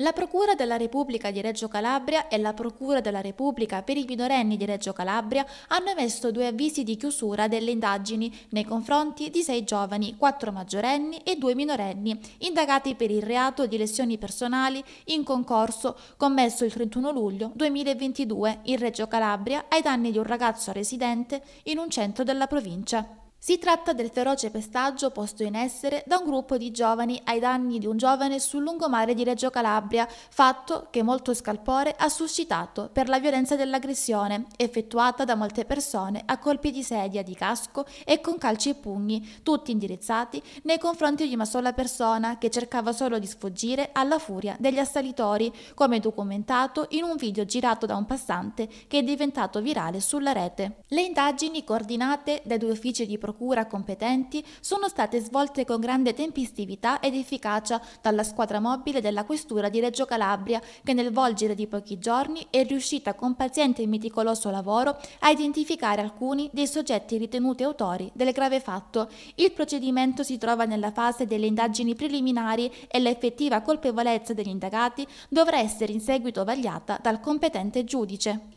La Procura della Repubblica di Reggio Calabria e la Procura della Repubblica per i minorenni di Reggio Calabria hanno emesso due avvisi di chiusura delle indagini nei confronti di sei giovani, quattro maggiorenni e due minorenni, indagati per il reato di lesioni personali in concorso commesso il 31 luglio 2022 in Reggio Calabria ai danni di un ragazzo residente in un centro della provincia. Si tratta del feroce pestaggio posto in essere da un gruppo di giovani ai danni di un giovane sul lungomare di Reggio Calabria, fatto che molto scalpore ha suscitato per la violenza dell'aggressione, effettuata da molte persone a colpi di sedia, di casco e con calci e pugni, tutti indirizzati nei confronti di una sola persona che cercava solo di sfuggire alla furia degli assalitori, come documentato in un video girato da un passante che è diventato virale sulla rete. Le indagini coordinate dai due uffici di procura competenti sono state svolte con grande tempestività ed efficacia dalla squadra mobile della Questura di Reggio Calabria che nel volgere di pochi giorni è riuscita con paziente e meticoloso lavoro a identificare alcuni dei soggetti ritenuti autori del grave fatto. Il procedimento si trova nella fase delle indagini preliminari e l'effettiva colpevolezza degli indagati dovrà essere in seguito vagliata dal competente giudice.